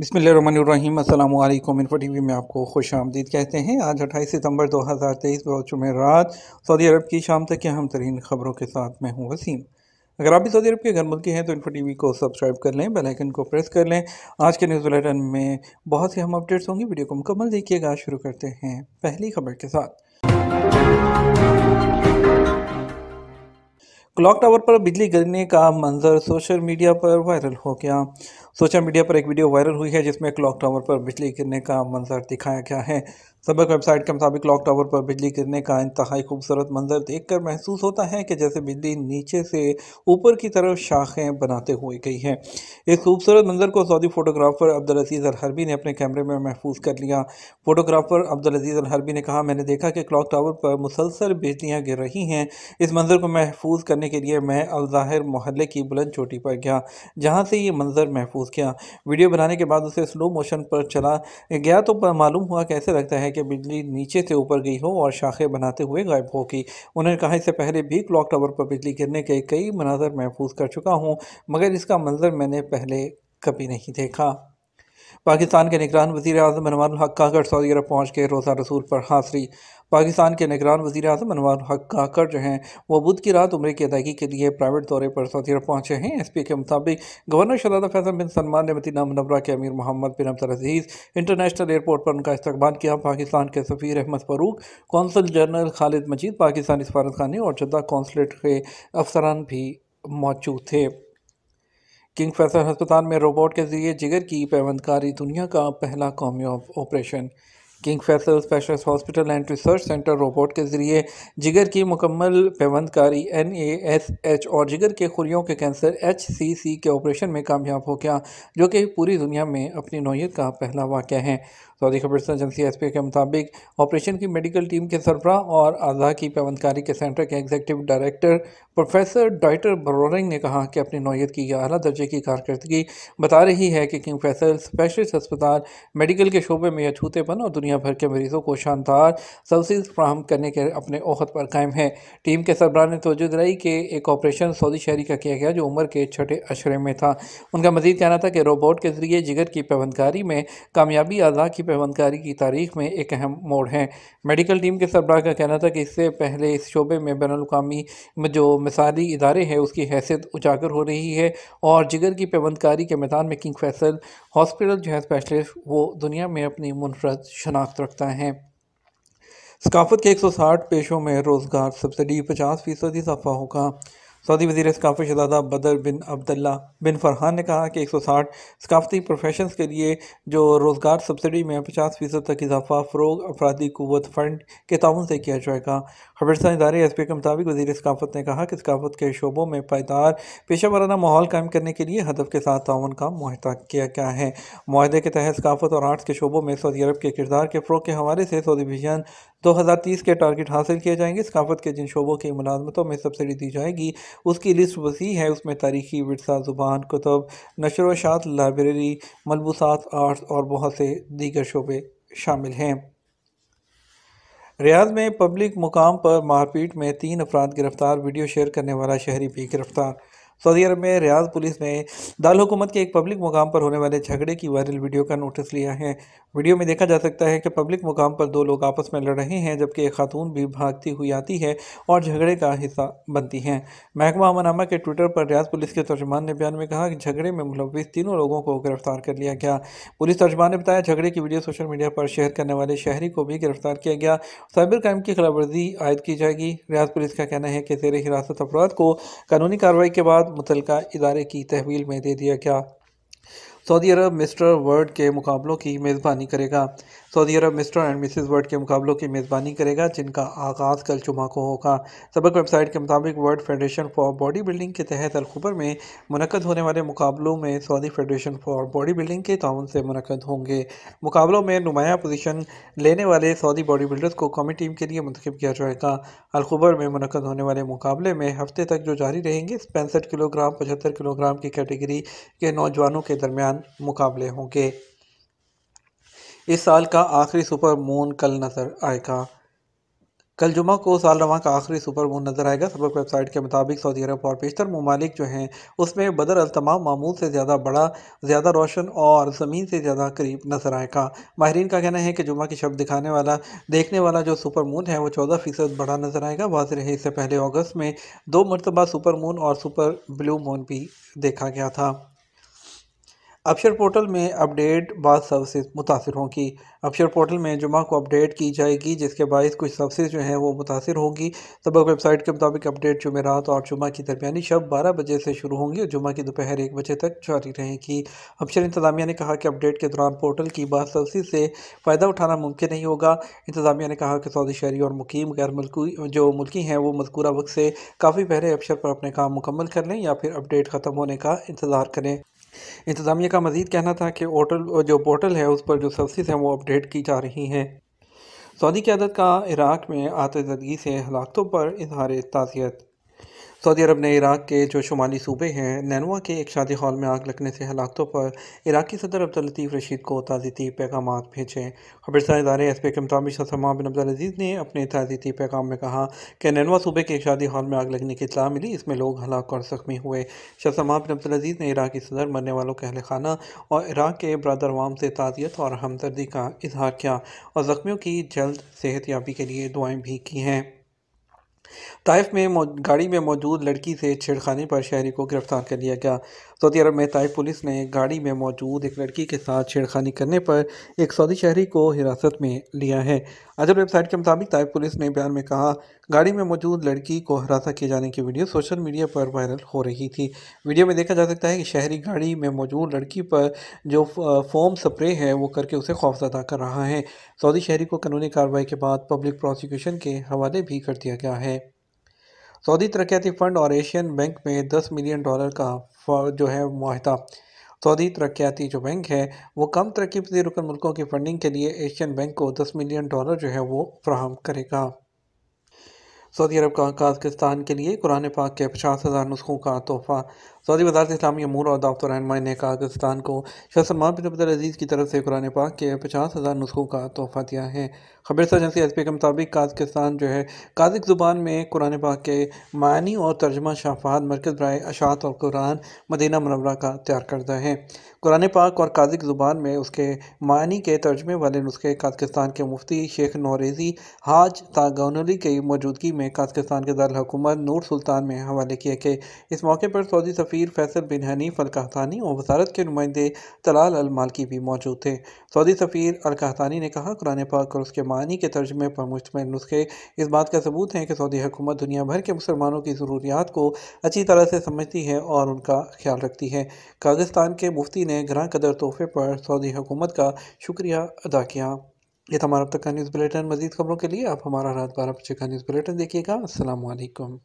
बिसमीम info T we में आपको खुश आमदीद कहते हैं आज अट्ठाईस सितम्बर दो हज़ार तेईस रात सऊदी अरब की शाम तक अहम तरीन खबरों के साथ मैं हूँ वसीम अगर आप भी सऊदी अरब के घर मुल्के हैं तो इन्फो टी वी को सब्सक्राइब कर लें बेल आइकन को प्रेस कर लें आज के न्यूज़ बुलेटिन में बहुत से हम अपडेट्स होंगी वीडियो को मुकम्मल देखिएगा शुरू करते हैं पहली खबर के साथ क्लॉक टावर पर बिजली गिरने का मंजर सोशल मीडिया पर वायरल हो गया सोशल मीडिया पर एक वीडियो वायरल हुई है जिसमें क्लॉक टावर पर बिजली गिरने का मंजर दिखाया गया है सबक वेबसाइट के मुताबिक क्लॉक टावर पर बिजली गिरने का इंतहाई खूबसूरत मंजर देखकर महसूस होता है कि जैसे बिजली नीचे से ऊपर की तरफ शाखें बनाते हुए गई है इस खूबसूरत मंजर को Saudi photographer Abdul Aziz Al Harbi ने अपने कैमरे में महफूज कर लिया photographer Abdul Aziz Al Harbi ने कहा मैंने देखा कि क्लॉक टावर पर मुसलसल बिजलियाँ गिर रही हैं इस मंजर को महफूज करने के लिए मैं अलज़ाहिर मोहल्ले की बुलंद चोटी पर गया जहाँ से ये मंजर महफूज किया वीडियो बनाने के बाद उसे स्लो मोशन पर चला गया तो मालूम हुआ कैसे लगता है कि बिजली नीचे से ऊपर गई हो और शाखें बनाते हुए गायब होगी उन्होंने कहा इससे पहले भी क्लॉक टावर पर बिजली गिरने के कई मनाजर महफूज कर चुका हूँ मगर इसका मंजर मैंने पहले कभी नहीं देखा पाकिस्तान के निगरान वजी अजम अनवान हक काकड़ सऊदी अरब पहुँच के रोज़ा रसूल पर हाजरी पाकिस्तान के निगरान वजी अजम अनवान हक काकड़ जो हैं वो बुध की रात उम्र की अदायगी के लिए प्राइवेट दौरे पर सऊदी अरब पहुँचे हैं एस पी के मुताबिक गवर्नर शहजादा फ़ैज़म बिन सलमान ने मदीना मनवरा के अमीर Mohammed bin Abdul Aziz international airport पर उनका इस्तबाल किया पाकिस्तान के सफ़ी अहमद फरूक कौंसल जनरल खालिद मजीद पाकिस्तानी सफारत खानी और जद्दा कौंसलेट के अफसरान भी मौजूद थे किंग फैसल अस्पताल में रोबोट के जरिए जिगर की पैमंदकारी दुनिया का पहला कामयाब operation King Faisal specialist hospital and research centre robot के ज़रिए जिगर की मुकम्मल पेवंदकारी एन ए एस एच और जिगर के खुरियों के कैंसर एच सी सी के ऑपरेशन में कामयाब हो गया जो कि पूरी दुनिया में अपनी नोयत का पहला वाक़ है सऊदी खबर एजेंसी एस पी के मुताबिक ऑपरेशन की मेडिकल टीम के सरबरा और आज़ा की पेवंदकारी के सेंटर के एग्जीटिव डायरेक्टर प्रोफेसर डॉक्टर बरोरिंग ने कहा कि अपनी नोयत की यह अला दर्जे की कारकर्दगी बता रही है कि किंग फैसल स्पेशलिस्ट अस्पताल मेडिकल के शोबे में अछूतेपन और दुनिया दुनिया भर के मरीजों को शानदार सर्विस फ्राहम करने के अपने अहद पर कायम है टीम के सरबराह ने तोजह दिलाई कि एक ऑपरेशन सऊदी शहरी का किया गया जो उम्र के छठे अशरे में था उनका मजीद कहना था कि रोबोट के जरिए जिगर की पैबंदकारी में कामयाबी अदा की पैबंदकारी की तारीख में एक अहम मोड़ है मेडिकल टीम के सरबराह का कहना था कि इससे पहले इस शोबे में बैन अवी जो मिसाली इदारे हैं उसकी हैसियत उजागर हो रही है और जिगर की पैबंदकारी के मैदान में किंग फैसल हॉस्पिटल जो है स्पेशलिस्ट वो दुनिया में अपनी मुनफरद शनाख्त तनात रखता है सकाफत के 160 पेशों में रोज़गार सब्सिडी 50 फीसदी इजाफा होगा सऊदी वजीर सकाफत शहजादा बदर बिन अब्दुल्ला बिन फरहान ने कहा कि एक सौ साठ सकाफती प्रोफेशन के लिए जो रोज़गार सब्सिडी में पचास फीसद तक इजाफा फ़रोग अफराधी कुत फ़ंड के तान से किया जाएगा खबरसा इदारे एस पी के मुताबिक वजीर सकाफत ने कहा कि सकाफत के शोबों में पायदार पेशा वाराना माहौल कायम करने के लिए हदफ के साथ तान का माहा किया गया है माहदे के तहत सकाफत और आर्ट्स के शोबों में सऊदी अरब के किरदार के फ़रोग के हवाले से सऊदी विजन दो हज़ार तीस के टारगेट हासिल किए जाएंगे सकाफत के जिन शोबों की मुलाजमतों में सब्सिडी दी जाएगी उसकी लिस्ट वसी है उसमें तारीखी वरसा ज़ुबान कुतब नशर वशात लाइब्रेरी मलबूसात आर्ट्स और बहुत से दीगर शोबे शामिल हैं रियाज में पब्लिक मुकाम पर मारपीट में तीन अफराद गिरफ्तार वीडियो शेयर करने वाला शहरी भी गिरफ्तार सऊदी अरब में रियाज पुलिस ने दाल हुकूमत के एक पब्लिक मुकाम पर होने वाले झगड़े की वायरल वीडियो का नोटिस लिया है वीडियो में देखा जा सकता है कि पब्लिक मुकाम पर दो लोग आपस में लड़ रहे हैं जबकि एक खातून भी भागती हुई आती है और झगड़े का हिस्सा बनती हैं महकमा अमनामा के ट्विटर पर रियाज पुलिस के तर्जमान ने बयान में कहा कि झगड़े में मुलविस तीनों लोगों को गिरफ्तार कर लिया गया पुलिस तर्जमान ने बताया झगड़े की वीडियो सोशल मीडिया पर शेयर करने वाले शहरी को भी गिरफ्तार किया गया साइबर क्राइम की खिलाफवर्जी आयद की जाएगी रियाज पुलिस का कहना है कि जेर हिरासत अफराद को कानूनी कार्रवाई के बाद मुतलका इदारे की तहवील में दे दिया गया सऊदी अरब मिस्टर वर्ल्ड के मुकाबलों की मेज़बानी करेगा Saudi Arabia mister and Mrs world के मुकाबलों की मेज़बानी करेगा जिनका आगाज़ कल जुमा को होगा सबक वेबसाइट के मुताबिक world federation for body building के तहत अलखबर में मनकद होने वाले मुकाबलों में Saudi federation for body building के ताउन से मनकद होंगे मुकाबलों में नुमाया पोजीशन लेने वाले सऊदी बॉडी बिल्डर्स को कौमी टीम के लिए मंतखब किया जाएगा अलखबर में मनकद होने वाले मुकाबले में हफ्ते तक जो जारी रहेंगे पैंसठ किलोग्राम पचहत्तर किलोग्राम की कैटेगरी के नौजवानों के दरमियान मुकाबले होंगे इस साल का आखिरी सुपर मून कल नजर आएगा कल जुमा को साल रवा का आखिरी सुपर मून नजर आएगा सबक वेबसाइट के मुताबिक सऊदी अरब और बेशतर ममालिक जो हैं उसमें अल तमाम मामूल से ज़्यादा बड़ा ज़्यादा रोशन और ज़मीन से ज़्यादा करीब नजर आएगा माहरीन का कहना है कि जुमा की शब्द दिखाने वाला देखने वाला जो सुपर मून है वो चौदह फ़ीसद बड़ा नजर आएगा वाज रहे इससे पहले अगस्त में दो मरतबा सुपर मून और सुपर ब्लू मून भी देखा गया था अपशर पोर्टल में अपडेट बाद सर्विसेज मुतासर होंगी अपशर पोर्टल में जुमा को अपडेट की जाएगी जिसके बायस कुछ सर्विसेज जो हैं वो मुतासर होंगी सबक वेबसाइट के मुताबिक अपडेट जुमेरात और जुमा की दरमियानी शब बारह बजे से शुरू होंगी और जुमा की दोपहर एक बजे तक जारी रहेगी अपशर इंतजामिया ने कहा कि अपडेट के दौरान पोर्टल की बाद सर्विस से फ़ायदा उठाना मुमकिन नहीं होगा इंतजामिया ने कहा कि सऊदी शहरी और मुकीम गैर मुल्की जो मुल्की हैं वो मजकूरा वक्त से काफ़ी पहले अपशर पर अपने काम मुकम्मल कर लें या फिर अपडेट ख़त्म होने का इंतज़ार करें इंतज़ामिया का मजीद कहना था कि होटल जो पोर्टल है उस पर जो सर्विस हैं वो अपडेट की जा रही हैं सऊदी क्यादत का इराक़ में आतजदगी से हलाकतों पर इजहार ताज़ियत सऊदी अरब ने इराक़ के जो शुमाली सूबे हैं नैनवा के एक शादी हॉल में आग लगने से हलाकतों पर इराक़ी सदर अब्दुलतीफ़ रशीद को ताज़ीती पैगाम भेजे खबरसा इदारे एस पी के मुताबिक शाहमा बिन अब्दुलजीज़ ने अपने ताज़ीती पैगाम में कहा कि नैनवा सूबे के एक शादी हॉल में आग लगने की इतला मिली इसमें लोग हलाक और ज़ख्मी हुए शाहमा बिन अब्दुलजीज़ ने इराक़ी सदर मरने वालों के अहल खाना और इराक़ के वाम से ताज़ियत और हमदर्दी का इजहार किया और ज़ख्मियों की जल्द सेहत याबी के लिए दुआएँ भी की हैं ताइफ में गाड़ी में मौजूद लड़की से छेड़खानी पर शहरी को गिरफ्तार कर लिया गया सऊदी अरब में ताइफ पुलिस ने गाड़ी में मौजूद एक लड़की के साथ छेड़खानी करने पर एक सऊदी शहरी को हिरासत में लिया है अजब वेबसाइट के मुताबिक ताइब पुलिस ने बयान में कहा गाड़ी में मौजूद लड़की को हरासा किए जाने की वीडियो सोशल मीडिया पर वायरल हो रही थी वीडियो में देखा जा सकता है कि शहरी गाड़ी में मौजूद लड़की पर जो फोम स्प्रे है वो करके उसे खौफजदा कर रहा है सऊदी शहरी को कानूनी कार्रवाई के बाद पब्लिक प्रोसिक्यूशन के हवाले भी कर दिया गया है सऊदी तरक्याती फ़ंड और एशियन बैंक में दस मिलियन डॉलर का जो है माहिदा सऊदी तरक्याती जो बैंक है वो कम तरक्की पसी रुकन मुल्कों की फंडिंग के लिए एशियन बैंक को दस मिलियन डॉलर जो है वो फ्राहम करेगा सऊदी अरब का काजकिस्तान के लिए कुरान पाक के पचास हज़ार नुस्खों का तोहफ़ा सऊदी वजारत इस्लामी अमूर और दावत रहनमाई ने काजस्तान को शाह सलमान बिन अब्दुल अजीज़ की तरफ से कुरान पाक के पचास हज़ार नुस्खों का तोहफ़ा दिया है खबर एजेंसी एस पी के मुताबिक काजकिस्तान जो है काजिक ज़ुबान में कुरान पाक के मानी और तर्जमा शाफात मरकज़ ब्राय अशात और कुरान मदीना मनवरा का तैयार करता है कुरान पाक और काजिक ज़ुबान में उसके मानी के तर्जमे वाले नुस्खे काजकिस्तान के मुफ्ती शेख नौरेजी हाज तागनली की मौजूदगी में काजकिस्तान के दारकूमत नूर सुल्तान में हवाले किए गए इस मौके पर सऊदी सफ़ी अमीर फैसल बिन हनीफ अलकाहतानी और वजारत के नुमाइंदे तलाल अलमालकी भी मौजूद थे सऊदी सफ़ीर अलकाहतानी ने कहा कुरान पाक और उसके मानी के तर्जमे पर मुश्तम नुस्खे इस बात का सबूत है कि सऊदी हुकूमत दुनिया भर के मुसलमानों की ज़रूरियात को अच्छी तरह से समझती है और उनका ख्याल रखती है काजस्तान के मुफ्ती ने ग्रह कदर तोहफे पर सऊदी हुकूमत का शुक्रिया अदा किया ये था हमारा अब तक का न्यूज़ बुलेटिन मजीद खबरों के लिए आप हमारा रात बारह बजे का न्यूज़ बुलेटिन देखिएगा असलकम